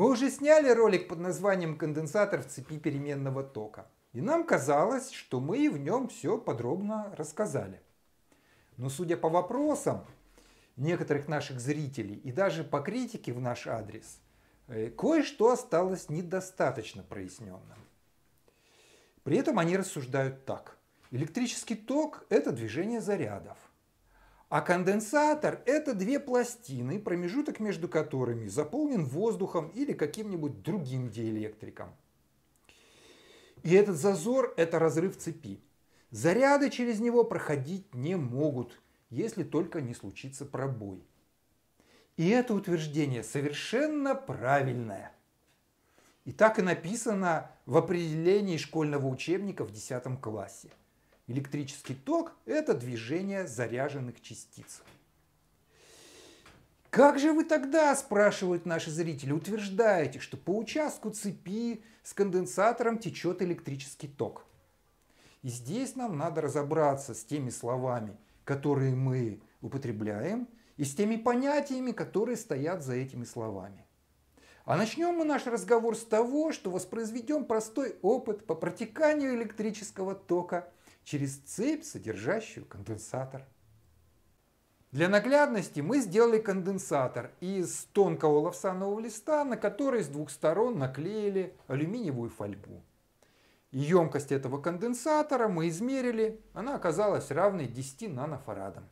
Мы уже сняли ролик под названием «Конденсатор в цепи переменного тока». И нам казалось, что мы в нем все подробно рассказали. Но судя по вопросам некоторых наших зрителей и даже по критике в наш адрес, э, кое-что осталось недостаточно проясненным. При этом они рассуждают так. Электрический ток – это движение зарядов. А конденсатор – это две пластины, промежуток между которыми заполнен воздухом или каким-нибудь другим диэлектриком. И этот зазор – это разрыв цепи. Заряды через него проходить не могут, если только не случится пробой. И это утверждение совершенно правильное. И так и написано в определении школьного учебника в 10 классе – Электрический ток – это движение заряженных частиц. Как же вы тогда, спрашивают наши зрители, утверждаете, что по участку цепи с конденсатором течет электрический ток? И здесь нам надо разобраться с теми словами, которые мы употребляем, и с теми понятиями, которые стоят за этими словами. А начнем мы наш разговор с того, что воспроизведем простой опыт по протеканию электрического тока – через цепь, содержащую конденсатор. Для наглядности мы сделали конденсатор из тонкого лавсанового листа, на который с двух сторон наклеили алюминиевую фольгу. емкость этого конденсатора мы измерили, она оказалась равной 10 нанофарадам.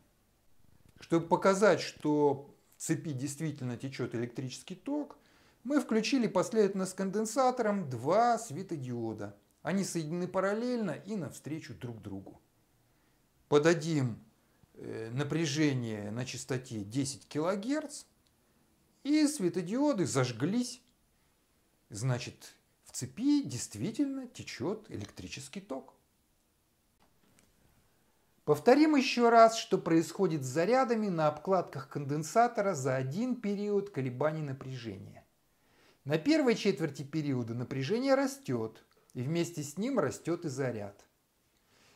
Чтобы показать, что в цепи действительно течет электрический ток, мы включили последовательно с конденсатором два светодиода – они соединены параллельно и навстречу друг другу. Подадим э, напряжение на частоте 10 кГц, и светодиоды зажглись. Значит, в цепи действительно течет электрический ток. Повторим еще раз, что происходит с зарядами на обкладках конденсатора за один период колебаний напряжения. На первой четверти периода напряжение растет, и вместе с ним растет и заряд.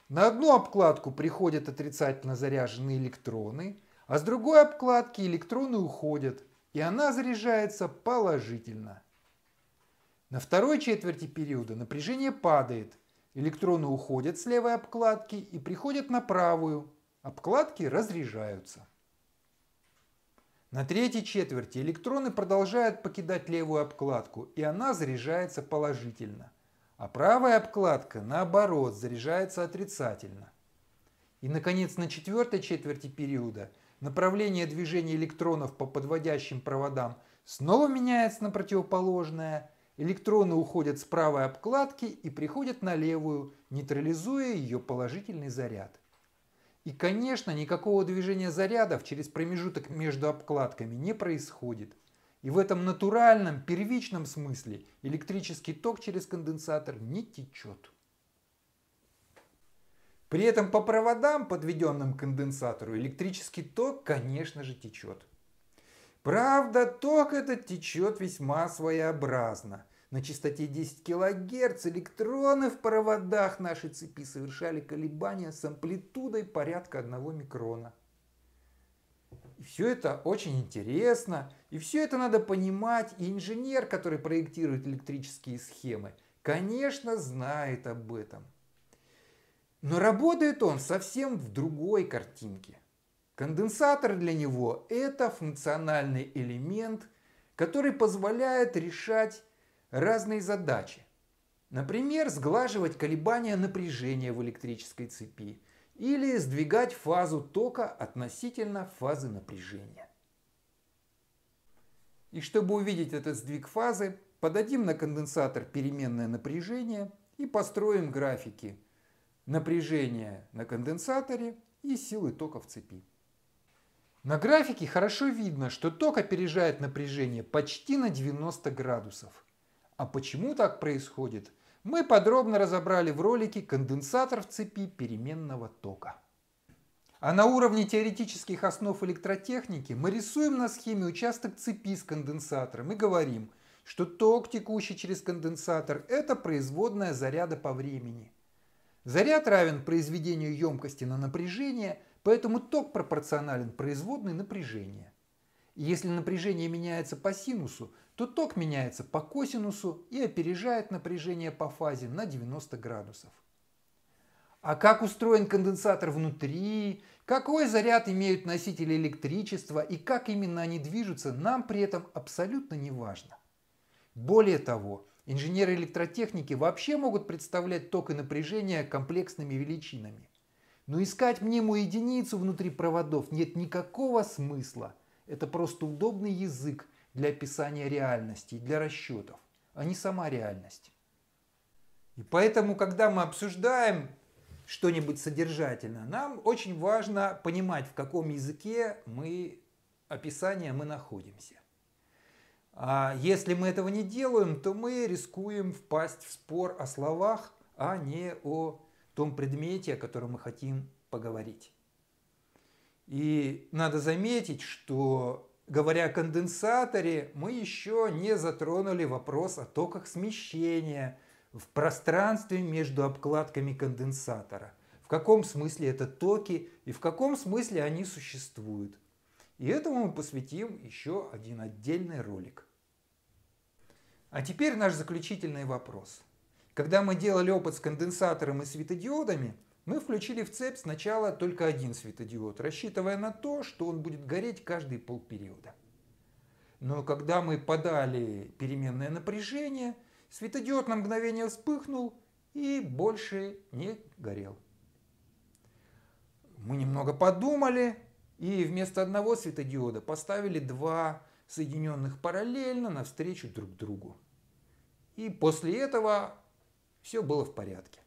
На одну обкладку приходят отрицательно заряженные электроны, а с другой обкладки электроны уходят, и она заряжается положительно. На второй четверти периода напряжение падает, электроны уходят с левой обкладки и приходят на правую, обкладки разряжаются. На третьей четверти электроны продолжают покидать левую обкладку, и она заряжается положительно – а правая обкладка, наоборот, заряжается отрицательно. И, наконец, на четвертой четверти периода направление движения электронов по подводящим проводам снова меняется на противоположное, электроны уходят с правой обкладки и приходят на левую, нейтрализуя ее положительный заряд. И, конечно, никакого движения зарядов через промежуток между обкладками не происходит – и в этом натуральном, первичном смысле электрический ток через конденсатор не течет. При этом по проводам, подведенным к конденсатору, электрический ток, конечно же, течет. Правда, ток этот течет весьма своеобразно. На частоте 10 кГц электроны в проводах нашей цепи совершали колебания с амплитудой порядка 1 микрона – и все это очень интересно, и все это надо понимать, и инженер, который проектирует электрические схемы, конечно, знает об этом. Но работает он совсем в другой картинке. Конденсатор для него – это функциональный элемент, который позволяет решать разные задачи. Например, сглаживать колебания напряжения в электрической цепи – или сдвигать фазу тока относительно фазы напряжения. И чтобы увидеть этот сдвиг фазы, подадим на конденсатор переменное напряжение и построим графики напряжения на конденсаторе и силы тока в цепи. На графике хорошо видно, что ток опережает напряжение почти на 90 градусов. А почему так происходит – мы подробно разобрали в ролике конденсатор в цепи переменного тока. А на уровне теоретических основ электротехники мы рисуем на схеме участок цепи с конденсатором и говорим, что ток, текущий через конденсатор, это производная заряда по времени. Заряд равен произведению емкости на напряжение, поэтому ток пропорционален производной напряжения. Если напряжение меняется по синусу, то ток меняется по косинусу и опережает напряжение по фазе на 90 градусов. А как устроен конденсатор внутри, какой заряд имеют носители электричества и как именно они движутся, нам при этом абсолютно не важно. Более того, инженеры электротехники вообще могут представлять ток и напряжение комплексными величинами. Но искать мнимую единицу внутри проводов нет никакого смысла – это просто удобный язык для описания реальности, для расчетов, а не сама реальность. И поэтому, когда мы обсуждаем что-нибудь содержательное, нам очень важно понимать, в каком языке мы описания мы находимся. А если мы этого не делаем, то мы рискуем впасть в спор о словах, а не о том предмете, о котором мы хотим поговорить. И надо заметить, что говоря о конденсаторе, мы еще не затронули вопрос о токах смещения в пространстве между обкладками конденсатора. В каком смысле это токи и в каком смысле они существуют. И этому мы посвятим еще один отдельный ролик. А теперь наш заключительный вопрос. Когда мы делали опыт с конденсатором и светодиодами – мы включили в цепь сначала только один светодиод, рассчитывая на то, что он будет гореть каждые полпериода. Но когда мы подали переменное напряжение, светодиод на мгновение вспыхнул и больше не горел. Мы немного подумали и вместо одного светодиода поставили два соединенных параллельно навстречу друг другу. И после этого все было в порядке.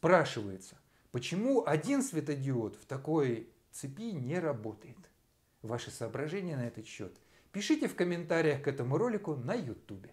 Спрашивается, почему один светодиод в такой цепи не работает? Ваши соображения на этот счет пишите в комментариях к этому ролику на YouTube.